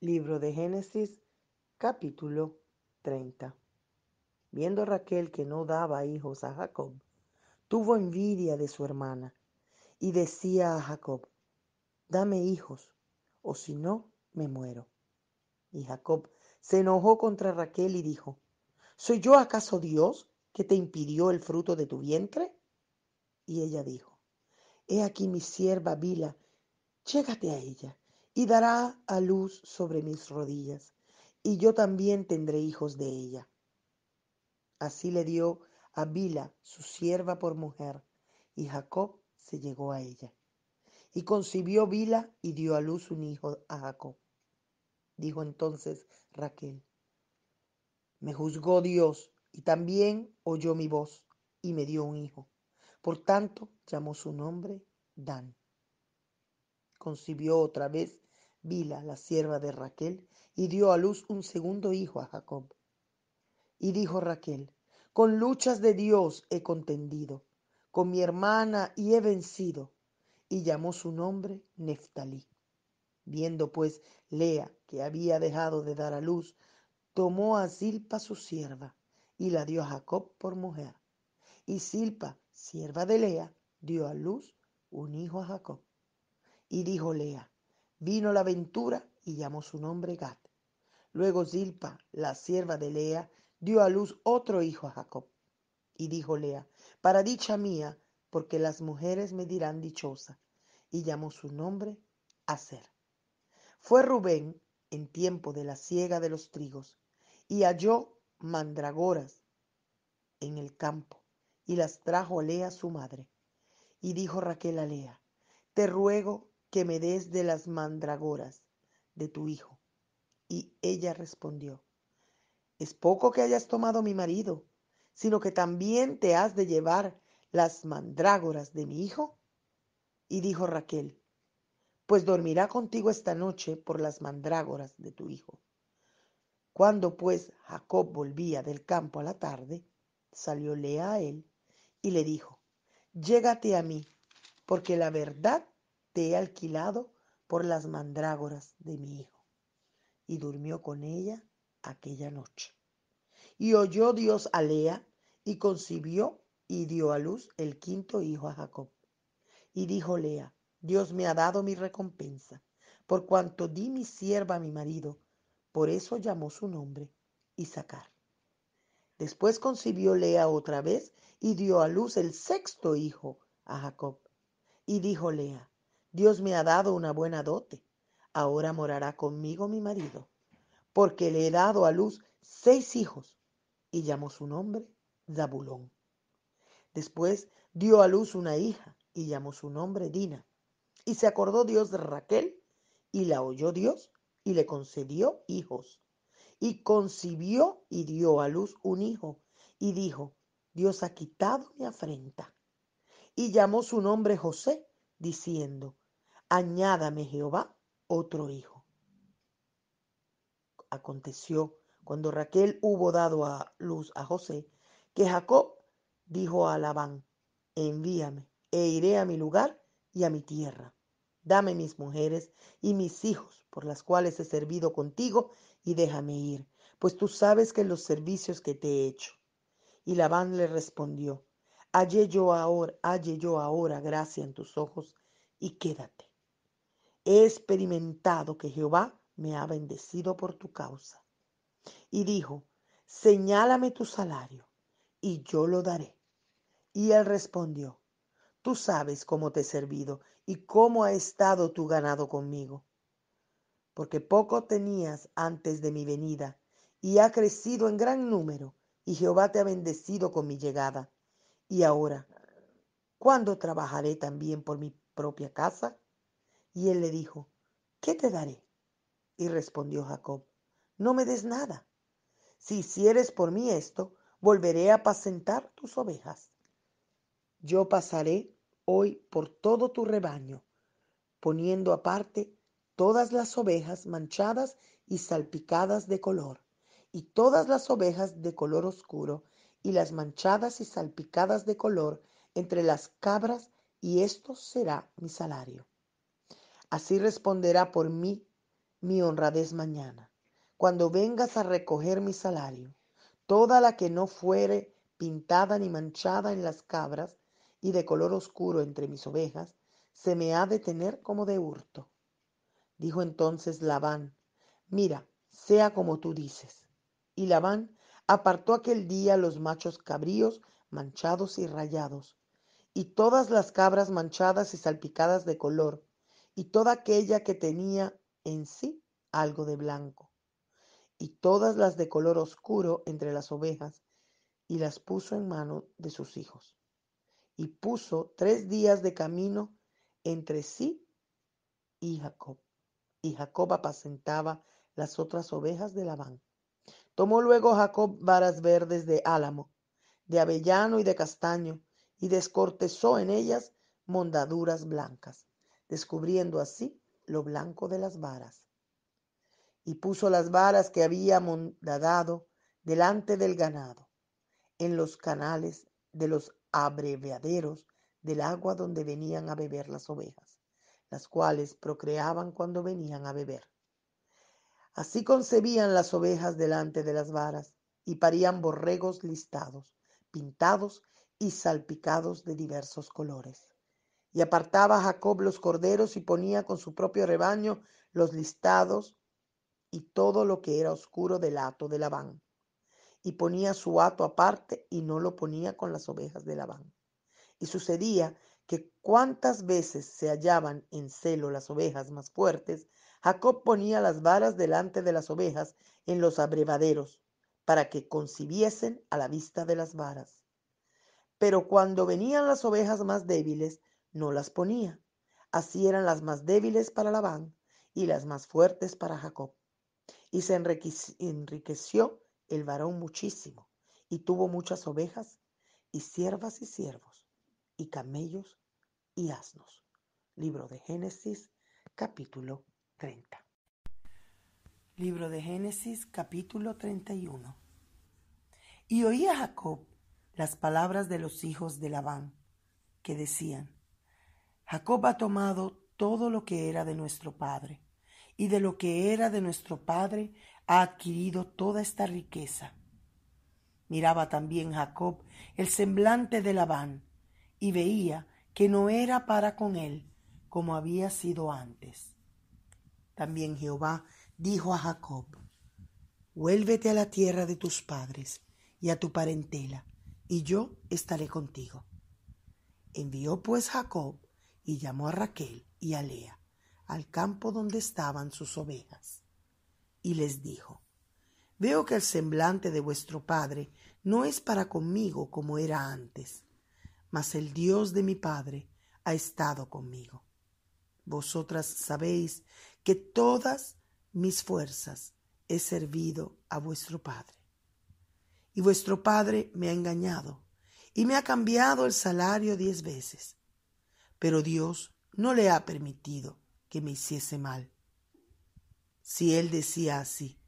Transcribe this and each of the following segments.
Libro de Génesis, capítulo 30. Viendo Raquel que no daba hijos a Jacob, tuvo envidia de su hermana y decía a Jacob, dame hijos, o si no, me muero. Y Jacob se enojó contra Raquel y dijo, ¿soy yo acaso Dios que te impidió el fruto de tu vientre? Y ella dijo, He aquí mi sierva Vila, llégate a ella y dará a luz sobre mis rodillas, y yo también tendré hijos de ella. Así le dio a Bila, su sierva por mujer, y Jacob se llegó a ella. Y concibió Bila y dio a luz un hijo a Jacob. Dijo entonces Raquel, me juzgó Dios y también oyó mi voz y me dio un hijo. Por tanto, llamó su nombre Dan. Concibió otra vez Vila, la sierva de Raquel, y dio a luz un segundo hijo a Jacob. Y dijo Raquel, con luchas de Dios he contendido, con mi hermana y he vencido. Y llamó su nombre Neftalí. Viendo pues Lea que había dejado de dar a luz, tomó a Zilpa su sierva y la dio a Jacob por mujer. Y Zilpa, sierva de Lea, dio a luz un hijo a Jacob. Y dijo Lea, Vino la ventura y llamó su nombre Gad. Luego Zilpa, la sierva de Lea, dio a luz otro hijo a Jacob. Y dijo Lea, para dicha mía, porque las mujeres me dirán dichosa. Y llamó su nombre Aser. Fue Rubén en tiempo de la siega de los trigos, y halló mandragoras en el campo, y las trajo Lea su madre. Y dijo Raquel a Lea, te ruego que me des de las mandrágoras de tu hijo. Y ella respondió, es poco que hayas tomado mi marido, sino que también te has de llevar las mandrágoras de mi hijo. Y dijo Raquel, pues dormirá contigo esta noche por las mandrágoras de tu hijo. Cuando pues Jacob volvía del campo a la tarde, salió Lea a él y le dijo, llégate a mí, porque la verdad he alquilado por las mandrágoras de mi hijo. Y durmió con ella aquella noche. Y oyó Dios a Lea y concibió y dio a luz el quinto hijo a Jacob. Y dijo Lea, Dios me ha dado mi recompensa, por cuanto di mi sierva a mi marido, por eso llamó su nombre Isaacar. Después concibió Lea otra vez y dio a luz el sexto hijo a Jacob. Y dijo Lea, Dios me ha dado una buena dote. Ahora morará conmigo mi marido, porque le he dado a luz seis hijos, y llamó su nombre Zabulón. Después dio a luz una hija, y llamó su nombre Dina. Y se acordó Dios de Raquel, y la oyó Dios, y le concedió hijos. Y concibió y dio a luz un hijo, y dijo, Dios ha quitado mi afrenta. Y llamó su nombre José, diciendo, añádame Jehová otro hijo. Aconteció cuando Raquel hubo dado a luz a José, que Jacob dijo a Labán, envíame e iré a mi lugar y a mi tierra. Dame mis mujeres y mis hijos, por las cuales he servido contigo, y déjame ir, pues tú sabes que los servicios que te he hecho. Y Labán le respondió, hallé yo ahora, halle yo ahora gracia en tus ojos, y quédate he experimentado que Jehová me ha bendecido por tu causa. Y dijo, señálame tu salario, y yo lo daré. Y él respondió, tú sabes cómo te he servido y cómo ha estado tu ganado conmigo, porque poco tenías antes de mi venida, y ha crecido en gran número, y Jehová te ha bendecido con mi llegada. Y ahora, ¿cuándo trabajaré también por mi propia casa? Y él le dijo, ¿qué te daré? Y respondió Jacob, no me des nada. Si hicieres por mí esto, volveré a apacentar tus ovejas. Yo pasaré hoy por todo tu rebaño, poniendo aparte todas las ovejas manchadas y salpicadas de color, y todas las ovejas de color oscuro, y las manchadas y salpicadas de color entre las cabras, y esto será mi salario. Así responderá por mí mi honradez mañana, cuando vengas a recoger mi salario, toda la que no fuere pintada ni manchada en las cabras y de color oscuro entre mis ovejas, se me ha de tener como de hurto. Dijo entonces Labán, mira, sea como tú dices. Y Labán apartó aquel día los machos cabríos manchados y rayados, y todas las cabras manchadas y salpicadas de color, y toda aquella que tenía en sí algo de blanco, y todas las de color oscuro entre las ovejas, y las puso en mano de sus hijos. Y puso tres días de camino entre sí y Jacob. Y Jacob apacentaba las otras ovejas de Labán. Tomó luego Jacob varas verdes de álamo, de avellano y de castaño, y descortezó en ellas mondaduras blancas descubriendo así lo blanco de las varas. Y puso las varas que había mondadado delante del ganado, en los canales de los abreviaderos del agua donde venían a beber las ovejas, las cuales procreaban cuando venían a beber. Así concebían las ovejas delante de las varas y parían borregos listados, pintados y salpicados de diversos colores. Y apartaba Jacob los corderos y ponía con su propio rebaño los listados y todo lo que era oscuro del hato de Labán. Y ponía su hato aparte y no lo ponía con las ovejas de Labán. Y sucedía que cuantas veces se hallaban en celo las ovejas más fuertes, Jacob ponía las varas delante de las ovejas en los abrevaderos, para que concibiesen a la vista de las varas. Pero cuando venían las ovejas más débiles, no las ponía. Así eran las más débiles para Labán y las más fuertes para Jacob. Y se enriqueció el varón muchísimo, y tuvo muchas ovejas, y siervas y siervos, y camellos y asnos. Libro de Génesis, capítulo 30. Libro de Génesis, capítulo 31. Y oía Jacob las palabras de los hijos de Labán, que decían, Jacob ha tomado todo lo que era de nuestro padre, y de lo que era de nuestro padre ha adquirido toda esta riqueza. Miraba también Jacob el semblante de Labán, y veía que no era para con él como había sido antes. También Jehová dijo a Jacob, Vuélvete a la tierra de tus padres y a tu parentela, y yo estaré contigo. Envió pues Jacob y llamó a Raquel y a Lea al campo donde estaban sus ovejas, y les dijo, Veo que el semblante de vuestro padre no es para conmigo como era antes, mas el Dios de mi padre ha estado conmigo. Vosotras sabéis que todas mis fuerzas he servido a vuestro padre. Y vuestro padre me ha engañado y me ha cambiado el salario diez veces pero Dios no le ha permitido que me hiciese mal. Si él decía así,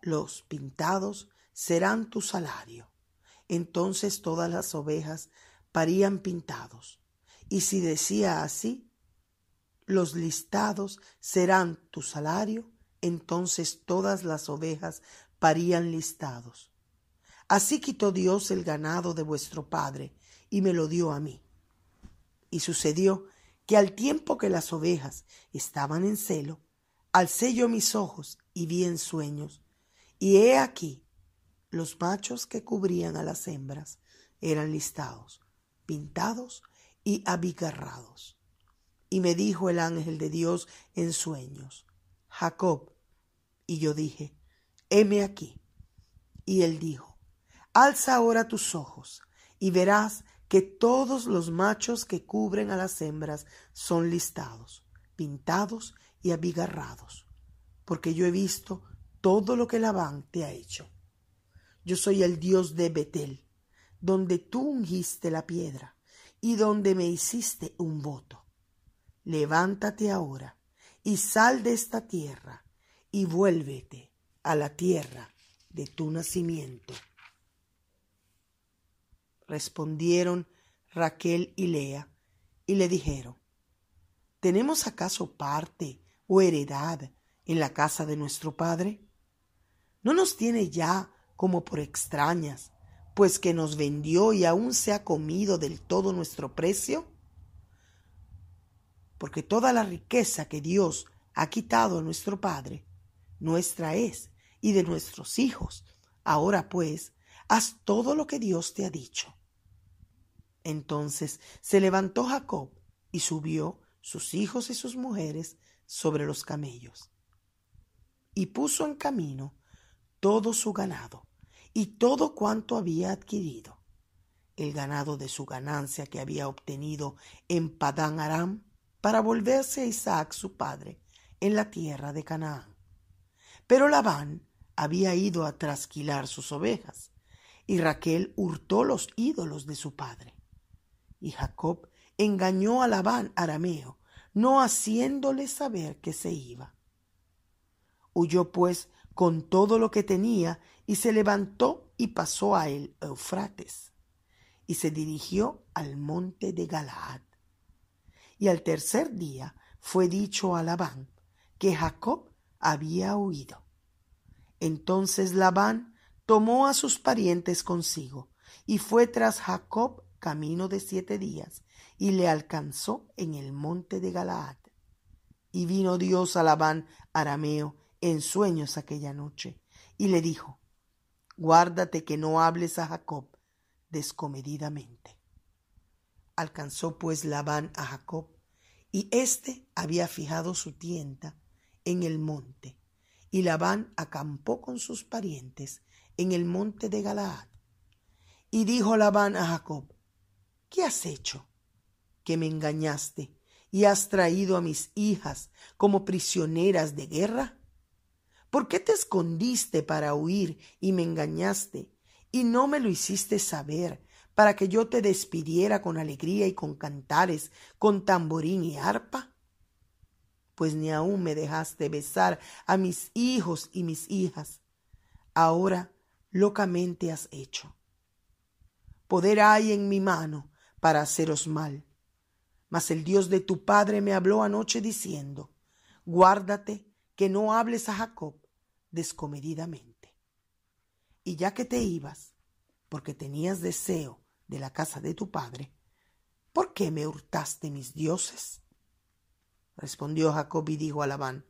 los pintados serán tu salario. Entonces todas las ovejas parían pintados. Y si decía así, los listados serán tu salario, entonces todas las ovejas parían listados. Así quitó Dios el ganado de vuestro padre y me lo dio a mí. Y sucedió que al tiempo que las ovejas estaban en celo, alcé yo mis ojos y vi en sueños, y he aquí los machos que cubrían a las hembras eran listados, pintados y abigarrados. Y me dijo el ángel de Dios en sueños, Jacob. Y yo dije, heme aquí. Y él dijo, alza ahora tus ojos y verás que todos los machos que cubren a las hembras son listados, pintados y abigarrados, porque yo he visto todo lo que Labán te ha hecho. Yo soy el Dios de Betel, donde tú ungiste la piedra y donde me hiciste un voto. Levántate ahora y sal de esta tierra y vuélvete a la tierra de tu nacimiento respondieron Raquel y Lea, y le dijeron, ¿tenemos acaso parte o heredad en la casa de nuestro Padre? ¿No nos tiene ya como por extrañas, pues que nos vendió y aún se ha comido del todo nuestro precio? Porque toda la riqueza que Dios ha quitado a nuestro Padre, nuestra es y de nuestros hijos. Ahora pues, haz todo lo que Dios te ha dicho. Entonces se levantó Jacob y subió sus hijos y sus mujeres sobre los camellos. Y puso en camino todo su ganado y todo cuanto había adquirido, el ganado de su ganancia que había obtenido en Padán Aram, para volverse a Isaac su padre en la tierra de Canaán. Pero Labán había ido a trasquilar sus ovejas, y Raquel hurtó los ídolos de su padre y Jacob engañó a Labán arameo, no haciéndole saber que se iba. Huyó pues con todo lo que tenía y se levantó y pasó a el Eufrates y se dirigió al monte de Galaad. Y al tercer día fue dicho a Labán que Jacob había huido. Entonces Labán tomó a sus parientes consigo y fue tras Jacob camino de siete días, y le alcanzó en el monte de Galaad. Y vino Dios a Labán arameo en sueños aquella noche, y le dijo, Guárdate que no hables a Jacob descomedidamente. Alcanzó pues Labán a Jacob, y éste había fijado su tienda en el monte, y Labán acampó con sus parientes en el monte de Galaad. Y dijo Labán a Jacob, ¿Qué has hecho? Que me engañaste y has traído a mis hijas como prisioneras de guerra. ¿Por qué te escondiste para huir y me engañaste y no me lo hiciste saber para que yo te despidiera con alegría y con cantares, con tamborín y arpa? Pues ni aún me dejaste besar a mis hijos y mis hijas. Ahora locamente has hecho. Poder hay en mi mano para haceros mal. Mas el Dios de tu padre me habló anoche diciendo, guárdate que no hables a Jacob descomedidamente. Y ya que te ibas, porque tenías deseo de la casa de tu padre, ¿por qué me hurtaste mis dioses? Respondió Jacob y dijo a Labán,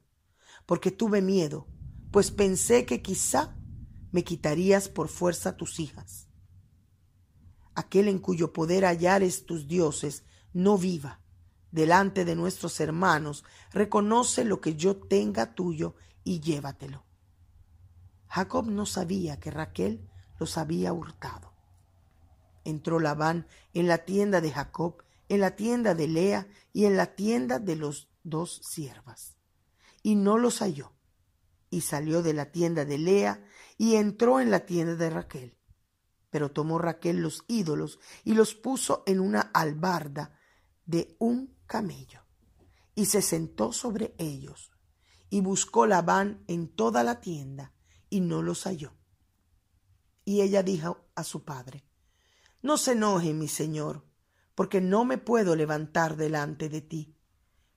porque tuve miedo, pues pensé que quizá me quitarías por fuerza tus hijas aquel en cuyo poder hallares tus dioses, no viva. Delante de nuestros hermanos, reconoce lo que yo tenga tuyo y llévatelo. Jacob no sabía que Raquel los había hurtado. Entró Labán en la tienda de Jacob, en la tienda de Lea y en la tienda de los dos siervas. Y no los halló. Y salió de la tienda de Lea y entró en la tienda de Raquel pero tomó Raquel los ídolos y los puso en una albarda de un camello y se sentó sobre ellos y buscó Labán en toda la tienda y no los halló. Y ella dijo a su padre, No se enoje, mi señor, porque no me puedo levantar delante de ti,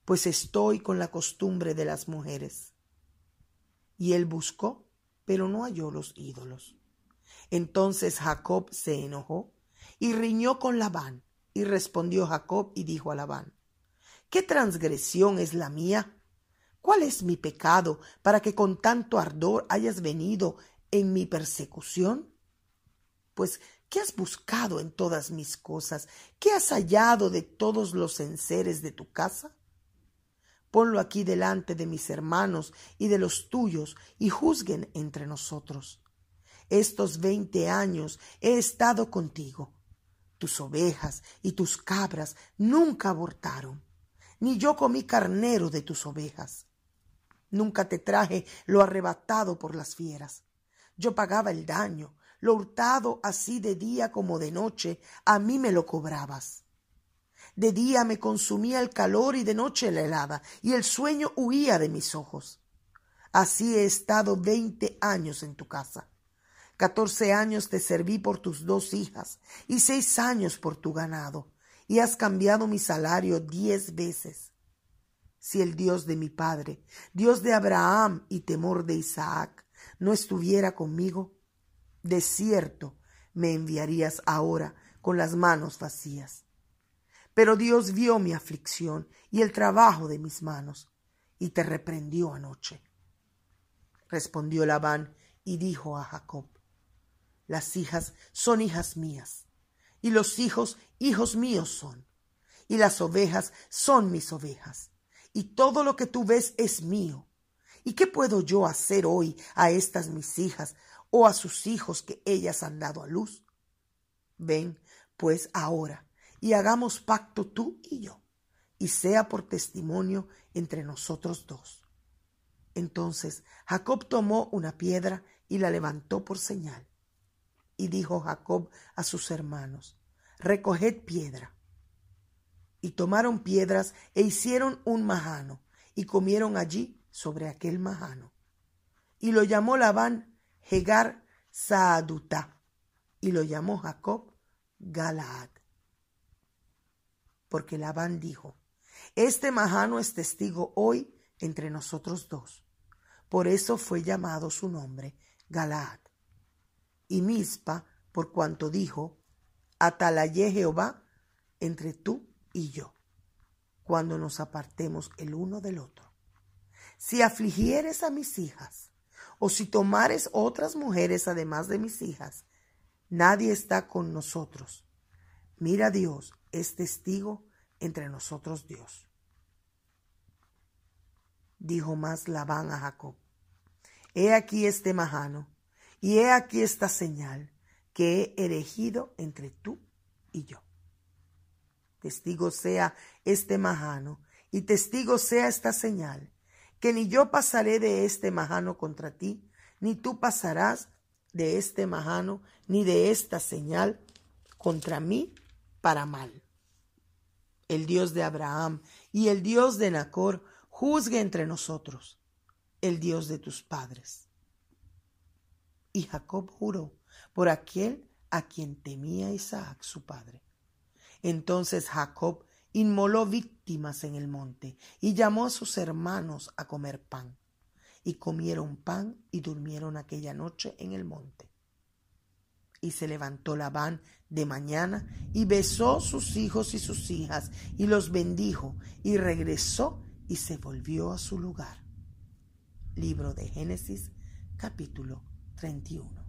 pues estoy con la costumbre de las mujeres. Y él buscó, pero no halló los ídolos. Entonces Jacob se enojó y riñó con Labán. Y respondió Jacob y dijo a Labán, ¿Qué transgresión es la mía? ¿Cuál es mi pecado para que con tanto ardor hayas venido en mi persecución? Pues, ¿qué has buscado en todas mis cosas? ¿Qué has hallado de todos los enseres de tu casa? Ponlo aquí delante de mis hermanos y de los tuyos, y juzguen entre nosotros estos veinte años he estado contigo. Tus ovejas y tus cabras nunca abortaron, ni yo comí carnero de tus ovejas. Nunca te traje lo arrebatado por las fieras. Yo pagaba el daño, lo hurtado así de día como de noche, a mí me lo cobrabas. De día me consumía el calor y de noche la helada, y el sueño huía de mis ojos. Así he estado veinte años en tu casa. Catorce años te serví por tus dos hijas y seis años por tu ganado, y has cambiado mi salario diez veces. Si el Dios de mi padre, Dios de Abraham y temor de Isaac, no estuviera conmigo, de cierto me enviarías ahora con las manos vacías. Pero Dios vio mi aflicción y el trabajo de mis manos, y te reprendió anoche. Respondió Labán y dijo a Jacob, las hijas son hijas mías, y los hijos hijos míos son, y las ovejas son mis ovejas, y todo lo que tú ves es mío. ¿Y qué puedo yo hacer hoy a estas mis hijas o a sus hijos que ellas han dado a luz? Ven, pues ahora, y hagamos pacto tú y yo, y sea por testimonio entre nosotros dos. Entonces Jacob tomó una piedra y la levantó por señal, y dijo Jacob a sus hermanos, recoged piedra. Y tomaron piedras e hicieron un majano, y comieron allí sobre aquel majano. Y lo llamó Labán Hegar Saaduta. y lo llamó Jacob Galaad. Porque Labán dijo, este majano es testigo hoy entre nosotros dos. Por eso fue llamado su nombre Galaad y Mispa, por cuanto dijo, atalayé Jehová entre tú y yo, cuando nos apartemos el uno del otro. Si afligieres a mis hijas, o si tomares otras mujeres además de mis hijas, nadie está con nosotros. Mira Dios, es testigo entre nosotros Dios. Dijo más Labán a Jacob, He aquí este majano, y he aquí esta señal que he erigido entre tú y yo. Testigo sea este majano y testigo sea esta señal, que ni yo pasaré de este majano contra ti, ni tú pasarás de este majano, ni de esta señal contra mí para mal. El Dios de Abraham y el Dios de Nacor juzgue entre nosotros, el Dios de tus padres. Y Jacob juró por aquel a quien temía Isaac su padre. Entonces Jacob inmoló víctimas en el monte y llamó a sus hermanos a comer pan. Y comieron pan y durmieron aquella noche en el monte. Y se levantó Labán de mañana y besó sus hijos y sus hijas y los bendijo y regresó y se volvió a su lugar. Libro de Génesis capítulo 31.